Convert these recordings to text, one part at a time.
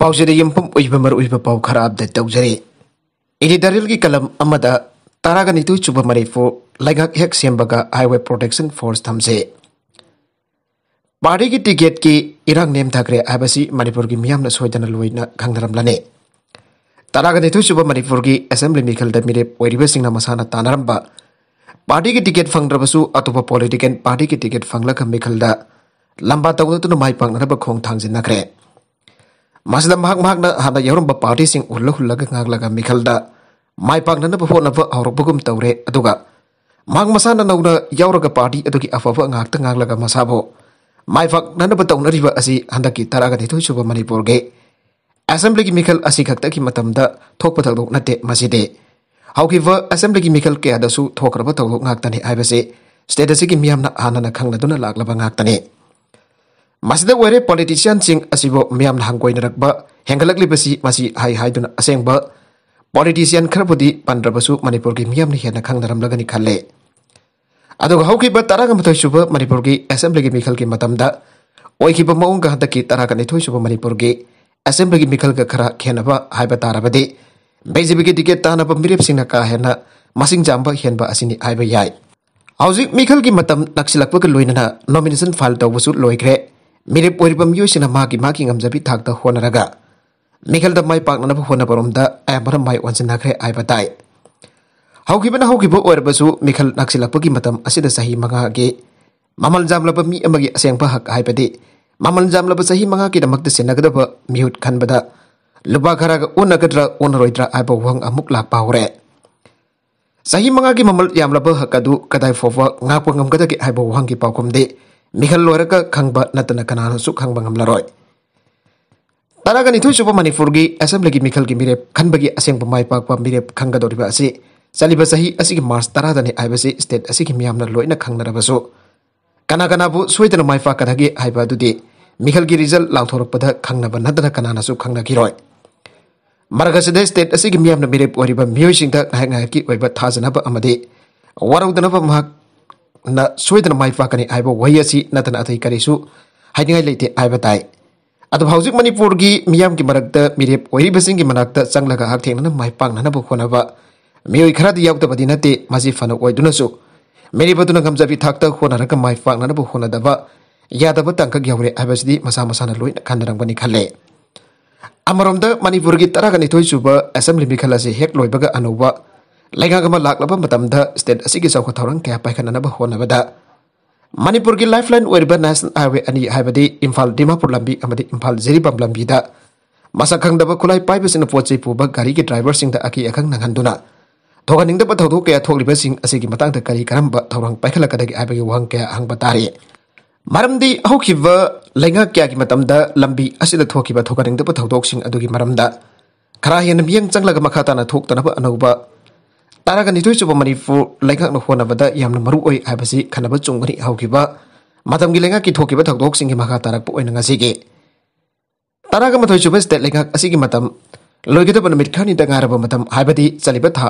पाजर इंपुमर उव खराब तौजरे इधि दरल की कलम तरग नि चुब मरीफू लगा हेक हाईवे प्रोटेक्शन फोर्स थमसे पार्टी की टिकेट की इरंग नेम थे मनपुर की मियाम सोदन लोन खादरमलने तरग नि चुब मनपुर की असेंबली मिखल मसा तानर पार्टी की टिकेट फंग्रबू अतुब पोलिटिकल पार्टी की टिकेट फंगल मिखल लंबा तौदा माई पाने खों थाजनाग्रे ꯃꯁꯤꯗ ꯃꯍꯥꯛ ꯃꯍꯥꯛꯅ ꯍꯥꯟꯅ ꯌꯥꯎꯔꯝꯕ ꯄꯥꯔꯇꯤꯁꯤꯡ ꯎꯜꯂ ꯍꯨꯜꯂꯒ ꯉꯥꯡꯂꯒ ꯃꯤꯈꯜꯗ ꯃꯥꯏ ꯄꯥꯛꯅꯅꯕ ꯍꯣꯠꯅꯕ ꯍꯧꯔꯛꯄꯒꯨꯝ ꯇꯧꯔꯦ ꯑꯗꯨꯒ ꯃꯍꯥꯛ ꯃꯁꯥꯅ ꯅꯧꯅ ꯌꯥꯎꯔꯒ ꯄꯥꯔꯇꯤ ꯑꯗꯨꯒꯤ ꯑꯐꯕ ꯉꯥꯛꯇ ꯉꯥꯡꯂꯒ ꯃꯁꯥꯕꯨ ꯃꯥꯏ ꯄꯥꯛꯅꯅꯕ ꯇꯧꯅꯔꯤꯕ ꯑꯁꯤ ꯍꯟꯗꯛꯀꯤ ꯇꯔꯥꯒꯅꯤꯊꯣꯏ ꯁꯨꯕ ꯃꯅꯤꯄꯨꯔꯒꯤ ꯑꯦꯁꯦꯝꯕ꯭ꯂꯤꯒꯤ ꯃꯤꯈꯜ ꯑꯁꯤ ꯈꯛꯇꯒꯤ ꯃꯇꯝꯗ ꯊꯣꯛꯄ ꯊꯧꯗꯣꯛ ꯅꯠꯇꯦ ꯃꯁꯤꯗꯤ ꯍꯧꯈꯤꯕ ꯑꯦꯁꯦꯝꯕ꯭ꯂꯤꯒꯤ ꯃꯤꯈꯜ ꯀꯌꯥꯗꯁꯨ ꯊꯣꯛꯈ꯭ꯔꯕ ꯊꯧꯗꯣꯛ ꯉꯥꯛꯇꯅꯤ ꯍꯥꯏꯕꯁꯤ ꯁ꯭ꯇꯦꯠ ꯑꯁꯤꯒꯤ ꯃꯤꯌꯥꯝꯅ ꯍꯥꯟꯅꯅ ꯈꯪꯅꯗꯨꯅ ꯂꯥꯛꯂꯕ ꯉꯥꯛꯇꯅꯤ Masih masida wari politician sing asibo miam na koi narak ba hengalak li masih masih hai hai dun aseng ba politician khar pandra basu manipurgi miam ni hena kang naram lagani kalle. adu hau ki ba tara ga mathoi suba manipur assembly gi mikhal ki matam da oi ki ba maung ga hata ki tara ga ni suba assembly gi mikhal ga kara khena ba hai ba tara ba bezi bagi ki ticket ta ba sing na ka masing jamba hiyan ba asini hai ba yai Aujik Mikhal ki matam naksilakpa ke loinana nomination file tawbasu loikre mirip wari bam yu sina maki maki ngam zabi tak ta hona raga. Mikal da mai pak nana hona barom da ay eh, bara mai wan sina kre ay batai. Hau kiba na hau kiba wari basu mikal naksi lak pagi matam asida sahi manga ge. Mamal zam laba mi amagi asiang pahak ai pati. Mamal zam laba sahi manga ki da makta sina kada pa kan bata. Lupa kara ka una kadra una roidra amuk lak pahure. Sahi manga ki mamal yam laba hakadu kadai fofa ngakwa ngam gada ki ai pa wang ki pa Mikal loiraga khangba natana kanana su khangba ngamla roi. Taraga ni thuisu pa Manipur gi assembly gi mihal gi mirep khanba gi aseng pa mai pak pa mirep khangga dori ba asi. Saliba sahi asi gi mars tara dani aiba si state asi gi na loina khangnara ba su. Kana kana bu suitana mai pak kadha gi aiba du di. Mikal gi result lauthorok pa da khangna ba natana kanana su khangna gi roi. ꯃꯔꯒꯁꯤꯗ state ngai ꯃꯤꯌꯥꯝꯅ ki ꯑꯣꯏꯔꯤꯕ ꯃꯤꯑꯣꯏꯁꯤꯡꯗ ꯉꯥꯏꯍꯥꯛ ba amadi warau ꯑꯃꯗꯤ ba mahak na suwet na maifa kani aiba waiya si na tana atai kari su hai ngai leite aiba tai. Atau hausik mani purgi miyam ki marakta mirip wairi besing ki marakta sang laka hak teng na na maifa na na bukho na ba. Miyo ikhara di yau tapa di te masi fana wai duna su. Miri batu na kam zafi tak ta ho na raka maifa na na bukho na da ba. Ya tapa tang ka gyau re aiba sidi masa masa na loi na kandarang bani kale. Amaromda mani purgi tara kani toi su ba asam limbi kala si hek loi baga anu ba Lengah kama lak laba matam da stand asi gi sauka taurang kaya pai kana naba hona bada. Manipur gi lifeline wari ba nasan awe ani hai di impal di pur lambi ama di impal zeri ba blambi da. Masa kang daba kulai pai ba sina poci pu ba gari gi driver sing da aki akang nangan duna. Toka ning da ba tauto kaya tok riba sing asi matang da gari karam ba taurang pai kala kada gi hai bagi wang kaya hang ba tari. Maram di au ki va lengah kaya gi matam da lambi asi da toki ba toka ning da ba tauto sing adu gi maram da. Karahian biang cang laga makata na tok tanapa anau ba तारागनिथोय चुप मणिपुर लेखकन होनबदा यामन खनब चुंगनि हौखिबा की लेगा कि थोकिबा थगदोक सिंगि Tarak ताराग state लेखक असिगि मतम लोइगिद बन मिट था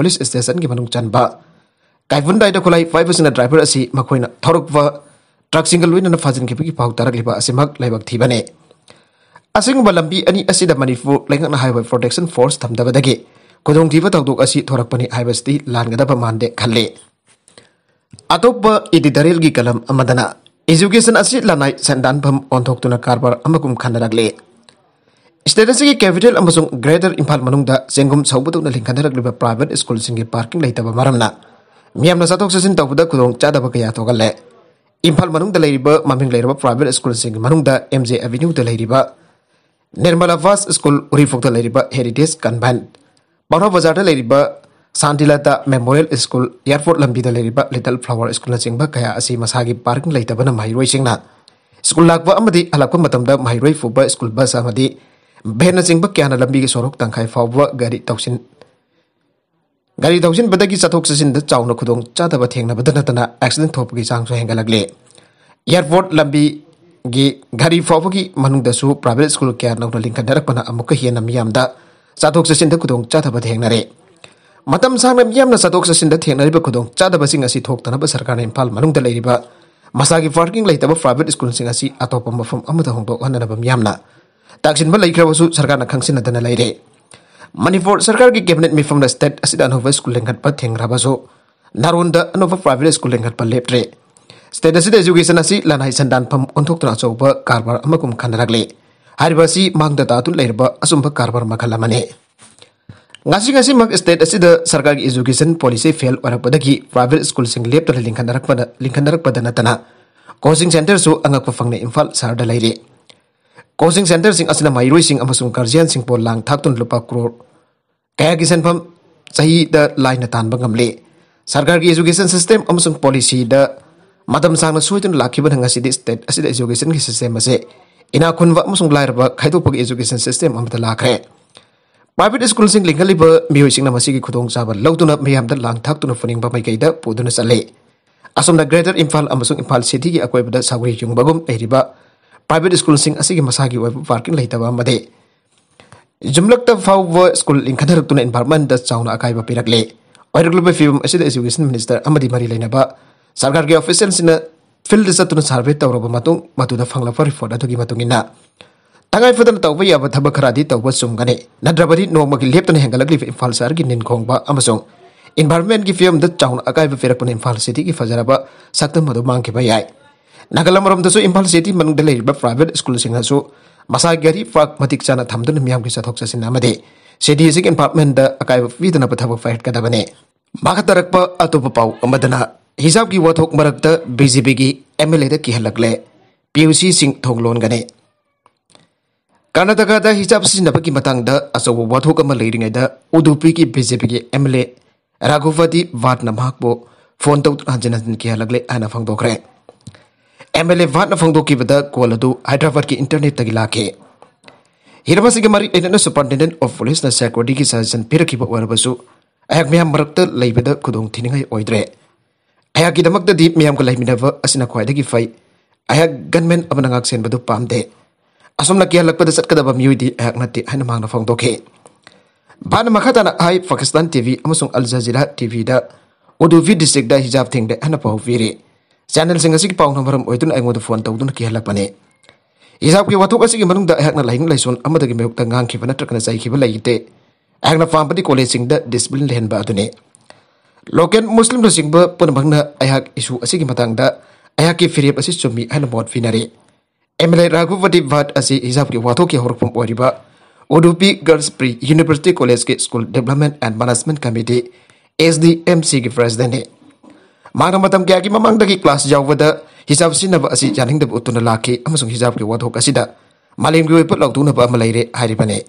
पुलिस स्टेशन की मनुंग चनबा काइफुन दाइद खुलाई फाइबसना ड्राइवर असि मखोइना थरकवा ट्रक सिंगि लुइना फाजिन कि पिकि पाउ तारक लिबा असि मख लाइबक थिबने प्रोटेक्शन फोर्स थमदबदगे ꯈꯨꯗꯣꯡꯊꯤꯕ तौदी है लानगद ꯍꯥꯏꯕꯁꯤ ꯂꯥꯟꯒꯗꯕ ꯃꯥꯟꯗꯦ ꯈꯜꯂꯤ की ꯏꯗꯤꯇꯔꯤꯌꯦꯜꯒꯤ ꯀꯂꯝ एजुकेशन लनाई सेंदानफम कारबार अमकुम स्टेट स्टेटसगी कैपिटल ग्रेटर इम्फाल मनुंगदा चेंगुम सौबदुना लिंखनरगलिबा प्राइवेट स्कूल सिंगे पार्किंग लैतबा मरमना मियामना सातोक ससिन तौबदा खुदोंग चादबा कया तोगले इम्फाल ममिंग प्राइवेट स्कूल सिंगे जे एमजे एवेन्यू निर्मला फास्ट स्कूल उरीफोक्ता लैरिबा हेरिटेज कन्वेंट बौरा बजार लेरीब सान्टीलाता मेमोरियल स्कूल एयरपोर्ट लंबी लेरीब लिटल फ्लावर स्कूल चिंब क्या मसा की पार्क लेटबन मईरोना स्कूल लाब अलद मईर फूब स्कूल बस भेन चिंब क्या लंबी की सौरक तंखा फाव गरी तौस गरी तौसबद की चथो चचिन चौन खुद चादब थेबद नतना एक्सीडेंट थोप की चांस हेगल्ले एयरपोर्ट लंबी की घड़ी फाव की मनुद्द प्राइवेट स्कूल क्या नौ अमुक हेन मामद चाथो सचिन खुदाथबे मतम साम चाथो सचिन खुदाथब सरकार ने इम्फा मनु मसा की पार्किंग प्राइवेट स्कूल अटोप मौम होंदोहन तकसीब लेकु सरकार खासीदन ले मनपुर सरकार की कैबिनेट मीफम स्टेट अद अनु स्कूल लेंगट थेंगू नारों अनु प्राइवेट स्कूल लेंगट लेप्रे स्टेट अजुकेशन लाई सन्दान फम उनथोना अचौब कारबार खानरगे Haribasi ꯑꯁꯤ ꯃꯥꯡꯗ ꯇꯥꯗꯨꯅ ꯂꯩꯔꯕ karbar ꯀꯔꯕꯥꯔ ꯃꯈꯜ ꯑꯃꯅꯤ ngasi ngasi mak state da sarkar gi education policy fail gi private school sing leptar linkhanak pada linkhanak pada natana coaching center su angak pafang ne infal sar da lairi coaching center sing asina mairoi sing amasung karjian sing pol lang thak tun lupa kro. kaya ki sanpham sahi da line tan bangam le sarkar gi education system amasung policy da madam sang na soitun laki ban ngasi di state asida education ki system ina khunwa amsung lairba khaitopag education system amta lakre private school sing lingaliba miyoi sing namasi gi khudong chaba loduna miyam da lang thak tuna phuning ba mai kai da puduna sale da greater imphal amasung imphal city gi akwai bada sagri chung bagum ba. private school sing asigi masagi web parking leitaba made jumlak ta phau wa school in khadar tuna environment da chauna akai ba pirakle oirglu ba fibum asida education minister amadi mari leina ba sarkar gi official sina field चतना survey तौब मदलाफ report की तंगाइफन तब यह थब खरा तब चुमें नद्रबद नोम की लेपन हेल्ली इम्फा सहर की निखोब इनभारमें की फिवद चौन अकाब पेरप इंफा सिटी की फजब सकम यहाई नगल इंफा सिटी मनु प्राइवेट स्कूल मसा गरी पाक मतिक चा थम की चौक चाहिए सिटी इंफारमें अकाब पीदन थब फैटने मा तरप अतोप हिसाब की वथोक मरक्त बीजेपी की एम एल ए कीहलगले पीयूसी सिंह थोंगलोनगने कर्नाटक हिसाब सिजनब की मतंग अचौब वथोक लेरीद उदुपी की बीजेपी की एम एल ए राघुवती वाटना महाको फोन तौ तो हंजन हंजन कीहलगले है एम एल ए वाटना फोंदोकीबद कॉल हैदराबाद की इंटरनेट लाखे हिरब से मरी लेना सुपरिटेंडेंट ऑफ पुलिस सेक्रेटरी की सजेशन पीरब अहम मरक्त लेबद खुदी ayak kita damak tadi miam ka mina va asina kwa idagi fai ayak gunman abana ngak sen badu pam de asom kia lakpa da sat kada daba miyu di ayak na ti hana mang na fong doke bana makata na ai pakistan tv amusung al jazeera tv da odu vid da hijab ting de hana pa hufiri channel sing asik paung nomaram oitun ai ngodu fon taudun na kia pane hijab ki watuk asik manung da ayak na lahing laison amada gi meuk ta ngang ki bana zai ki bala yite ayak na fang pa di kole sing da disiplin lehen ba adune local Muslim लुचिंग पुनभंग issue की फिरेप चुमी है मोट फीनरे M L ए राघुपति भट अ हिजाब की वाथो की हौरफम Udupi girls pre university college के school development and management committee S D M C की प्रेसिडेंट मांग मत क्या की ममद की क्लास जावद हिजाब सिनब जानब उतुन लाखी हिजाब की वाथों मालेम की वेप लौटूनबने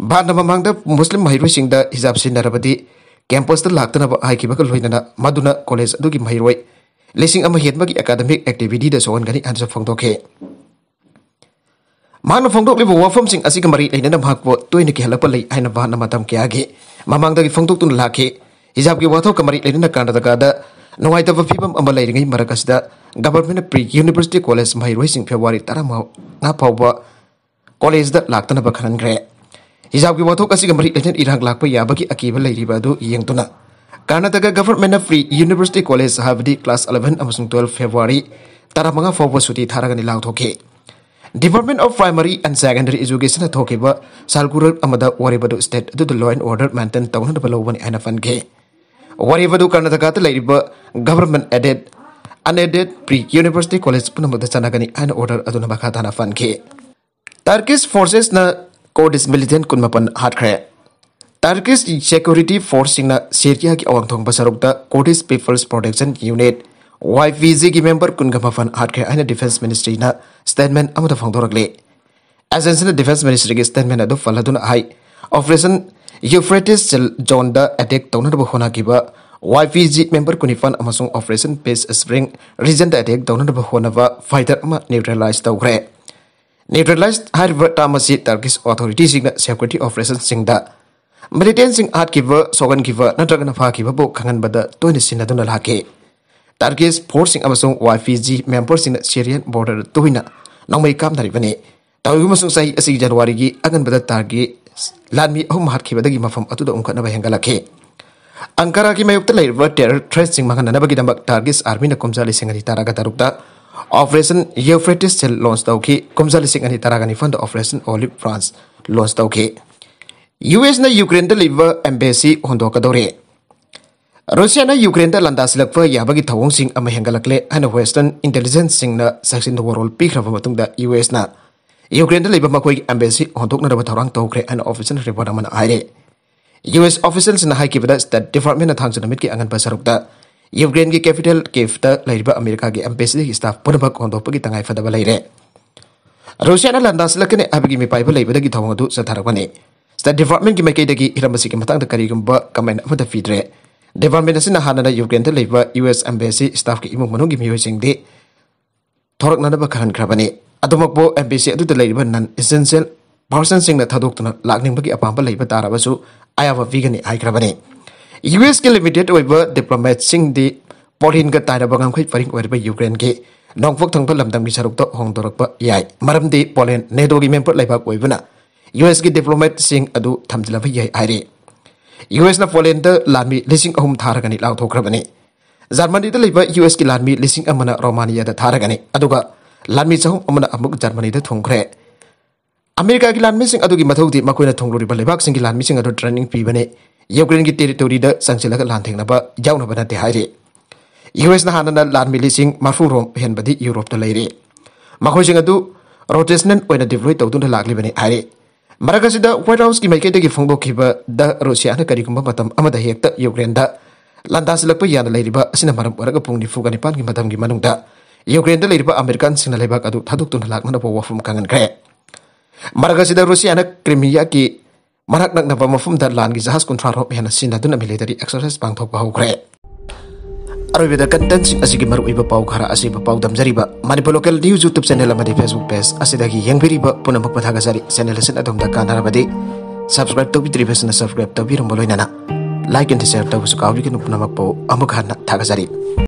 भारत ममद मुस्लिम महरों हिजाब Singh campus tu lakukan apa hari kibak loh ini maduna college tu kita mahir way bagi akademik activity dan soalan kini hanya sepong toke lebih wafam sing asik kemari ini nak mahkot tu ini kehalapan lagi hanya bahan nama tam kiage mamang tadi fong toke laki. nulake hijab ke ini nak kanda ada Nawai tawaf fibam amal lain dengan mereka government pre university college mahir sing februari tara mau ngapa wa college dah apa हिजाब की वाथो असी मरी लेने Iraq lakh याब की अकेब लेना Karnataka government pre university college हाबी class eleven twelve February तरह मह फोब सूटी थारगन लाथोखे department of primary and secondary education थोब सालगुर स्टेट अद लॉ एंड ऑर्डर मेन्टेन तौना लोबे फनखे वरीब Karnataka government aided unaided pre university college पुनम चलगनी ऑर्डर अखा तना फनखे Turkish forces kurdish militant kun mapan hat khre turkish security force na syria ki awang thong basarok da kurdish peoples protection unit YPZ ki member kun ga mapan hat khre ana defense ministry na statement amada phang dorakle assistant defense ministry ki statement adu faladun hai operation euphrates zone da attack tonar bo hona giba YPG member kunifan amasung operation base spring region attack donor bahona fighter ma neutralize the great. Neutralized हर टामसी Turkish authority सिंह security operation सिंह Britain सिंह हाट की वह सोगन की वह नटरगन फा की वह खंगन बद तो सिंह दुन लाखे टर्किश फोर सिंह अमसों वाई पी जी मेम्पोर सिंह सीरियन बॉर्डर तुहन नौमई काम दरीबने तवीम सही जनवरी की अगन बद तार की लाभी अहम हाट की वदगी मफम अतुद उमखे अंकारा की मयुक्त लेर थ्रेस सिंह मंगन नब की दमक टारगेस आर्मी ने कुमजा लिसेंगली तारा का तारुकता ꯑꯣꯄꯔꯦꯁꯟ ꯌꯨꯐ꯭ꯔꯦꯇꯤꯁ ꯁꯦꯜ ꯂꯣꯟꯆ ꯇꯧꯈꯤ ꯀꯨꯝꯖꯥ ꯂꯤꯁꯤꯡ ꯑꯅꯤ ꯇꯔꯥꯒ ꯅꯤꯄꯥꯟꯗ ꯑꯣꯄꯔꯦꯁꯟ ꯑꯣꯂꯤꯞ ꯐ꯭ꯔꯥꯟꯁ ꯂꯣꯟꯆ ꯇꯧꯈꯤ ꯌꯨ ꯑꯦꯁꯅ ꯌꯨꯀ꯭ꯔꯦꯟꯗ ꯂꯩꯕ ꯑꯦꯝꯕꯦꯁꯤ ꯍꯣꯡꯗꯣꯛꯀꯗꯧꯔꯦ ꯔꯁꯤꯌꯥꯅ ꯌꯨꯀ꯭ꯔꯦꯟꯗ ꯂꯥꯟꯗꯥꯁꯤꯜꯂꯛꯄ ꯌꯥꯕꯒꯤ ꯊꯧꯑꯣꯡꯁꯤꯡ ꯑꯃ ꯍꯦꯟꯒꯠꯂꯛꯂꯦ ꯍꯥꯏꯅ ꯋꯦꯁꯇꯔꯟ ꯏꯟꯇꯦꯂꯤꯖꯦꯟꯁꯁꯤꯡꯅ ꯆꯦꯛꯁꯤꯟꯕ ꯋꯥꯔꯣꯜ ꯄꯤꯈ꯭ꯔꯕ ꯃꯇꯨꯡꯗ ꯌꯨ ꯑꯦꯁꯅ ꯌꯨꯀ꯭ꯔꯦꯟꯗ ꯂꯩꯕ ꯃꯈꯣꯏꯒꯤ ꯑꯦꯝꯕꯦꯁꯤ ꯍꯣꯡꯗꯣꯛꯅꯅꯕ ꯊꯧꯔꯥꯡ ꯇꯧꯈ꯭ꯔꯦ ꯍꯥꯏꯅ ꯑꯣꯐꯤꯁꯤꯌꯦꯜ ꯔꯤꯄꯣꯔꯠ ꯑꯃꯅ ꯍꯥꯏꯔꯦ ꯌꯨ ꯑꯦꯁ ꯑꯣꯐꯤꯁꯤꯌꯦꯜꯁꯤꯡꯅ ꯍꯥꯏꯈꯤꯕꯗ ꯁ꯭ꯇꯦꯠ ꯗꯤꯄꯥꯔꯠꯃꯦꯟꯅ ꯊꯥꯡꯖ ꯅꯨꯃꯤꯠꯀꯤ ꯑꯉꯟꯕ ꯁꯔꯨꯛꯇ यूक्रेन की कैपिटल केफ्ट अमेरिका की एम्बेसी की स्टाफ पुनः होंदोपी तंगाइफा लेरें रूसिया लंदाने अभी मिपाइब लेबद सदारे स्टेट डिपार्टमेंट की मकईद की हिम से कहीं कमेंट फीद्रे डिपार्टमेंट ने हाँ Ukraine U S embassy staff की इमु मनों की मयोदी थोड़ना खरने एम्बेसी नन इसेंसियल पर्सन थोड़ना लाने की अपाब लेब तारब आयाव भीगने US ke limited over diplomat sing di porin ka tai da bangam khoi paring over Ukraine ke nong phok thang phalam dang bisaruk to hong dorak pa yai maram di Poland ne do gi member lai ba koi bana US ki diplomat sing adu thamjila ba yai ai re US na Poland da lami lising ahum thar gani lau thokra bani Germany da leba US ki lami lising amana Romania da thar gani aduga lami chahum amana amuk Germany da thongkre America ki lami sing adu gi mathau di makoina thonglo ri ba lebak sing ki lami sing adu training pi bane Ukraine ki territory da sangchila ka lan thengna ba jawna ba na te hairi US na hanana lan mili sing marfu rom hen badi Europe da lairi makho jing adu rotation oina deploy tawdun da lagli bani hairi maraka sida white house ki mai kete ki phongdo ki ba da russia na kari kumba matam amada hekta Ukraine da landa sila pa yana lairi ba asina maram ora ga pungni fuga ni pan ki matam gi manung da Ukraine da lairi ba American sing na lai ba thaduk tun lagna ba wafum kangan kre maraka sida russia na krimia ki मराक नक्नब द लान जहाज कुंथ्रा रोप हेना हेन सिनदुन military exercise थोक पांथोप हौख्रे अरैबद content असिगी मरु इब पाउ खरा असिब पाउ दम दमजरीब Manipur local news YouTube channel मदि फेसबुक पेज यंग असिदगी यंगबिरिब पुनमक पथागजारी चैनल असिन अदोमदा बदि सब्सक्राइब तो तौबिद्रिबसना सब्सक्राइब तो तौबिरुम बोलोइनाना लाइक एंड शेयर तो तौबसु काउरिगनु पुनमक पाउ अमुखान हना थागजारी